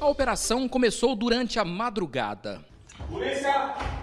A operação começou durante a madrugada. Polícia!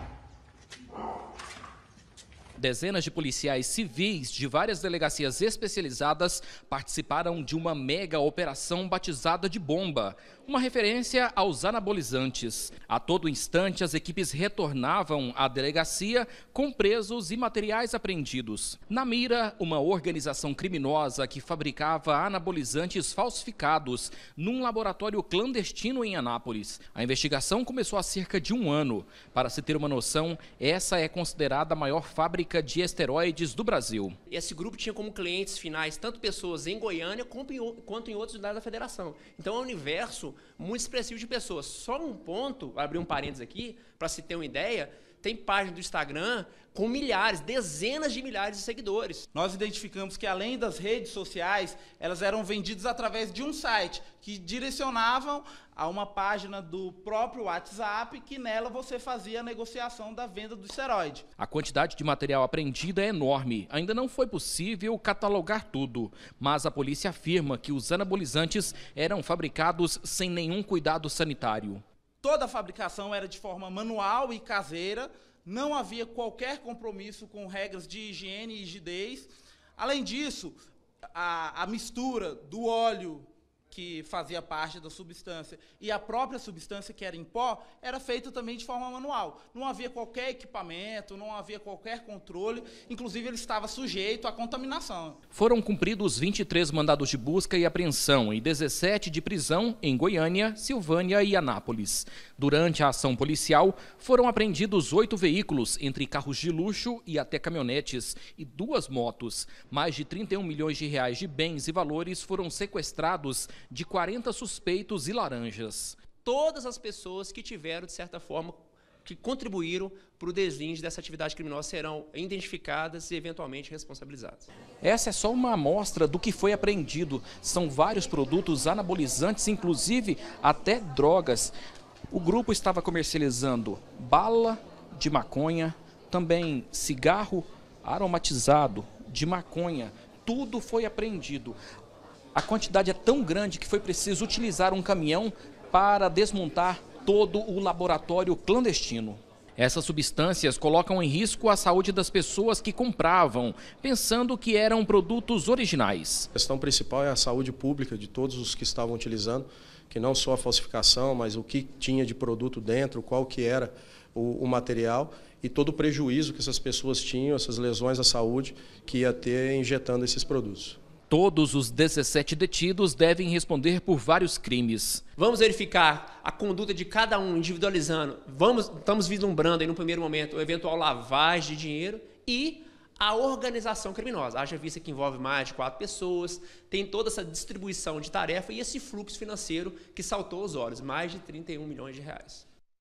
Dezenas de policiais civis de várias delegacias especializadas participaram de uma mega operação batizada de Bomba, uma referência aos anabolizantes. A todo instante, as equipes retornavam à delegacia com presos e materiais apreendidos. Na mira, uma organização criminosa que fabricava anabolizantes falsificados num laboratório clandestino em Anápolis. A investigação começou há cerca de um ano. Para se ter uma noção, essa é considerada a maior fábrica fábrica de esteroides do Brasil. Esse grupo tinha como clientes finais tanto pessoas em Goiânia quanto em outros lugares da federação. Então é um universo muito expressivo de pessoas. Só um ponto, abrir um parênteses aqui, para se ter uma ideia, tem página do Instagram com milhares, dezenas de milhares de seguidores. Nós identificamos que além das redes sociais, elas eram vendidas através de um site que direcionavam a uma página do próprio WhatsApp que nela você fazia a negociação da venda do esteroide. A quantidade de material apreendido é enorme. Ainda não foi possível catalogar tudo, mas a polícia afirma que os anabolizantes eram fabricados sem nenhum cuidado sanitário. Toda a fabricação era de forma manual e caseira, não havia qualquer compromisso com regras de higiene e rigidez. Além disso, a, a mistura do óleo que fazia parte da substância e a própria substância que era em pó era feita também de forma manual. Não havia qualquer equipamento, não havia qualquer controle, inclusive ele estava sujeito à contaminação. Foram cumpridos 23 mandados de busca e apreensão e 17 de prisão em Goiânia, Silvânia e Anápolis. Durante a ação policial, foram apreendidos oito veículos, entre carros de luxo e até caminhonetes, e duas motos. Mais de 31 milhões de reais de bens e valores foram sequestrados de 40 suspeitos e laranjas. Todas as pessoas que tiveram, de certa forma, que contribuíram para o deslinde dessa atividade criminosa serão identificadas e eventualmente responsabilizadas. Essa é só uma amostra do que foi apreendido. São vários produtos anabolizantes, inclusive até drogas. O grupo estava comercializando bala de maconha, também cigarro aromatizado de maconha. Tudo foi apreendido. A quantidade é tão grande que foi preciso utilizar um caminhão para desmontar todo o laboratório clandestino. Essas substâncias colocam em risco a saúde das pessoas que compravam, pensando que eram produtos originais. A questão principal é a saúde pública de todos os que estavam utilizando, que não só a falsificação, mas o que tinha de produto dentro, qual que era o, o material e todo o prejuízo que essas pessoas tinham, essas lesões à saúde que ia ter injetando esses produtos. Todos os 17 detidos devem responder por vários crimes. Vamos verificar a conduta de cada um individualizando. Vamos, estamos vislumbrando aí no primeiro momento o eventual lavagem de dinheiro e a organização criminosa. Haja vista que envolve mais de quatro pessoas, tem toda essa distribuição de tarefa e esse fluxo financeiro que saltou aos olhos, mais de 31 milhões de reais.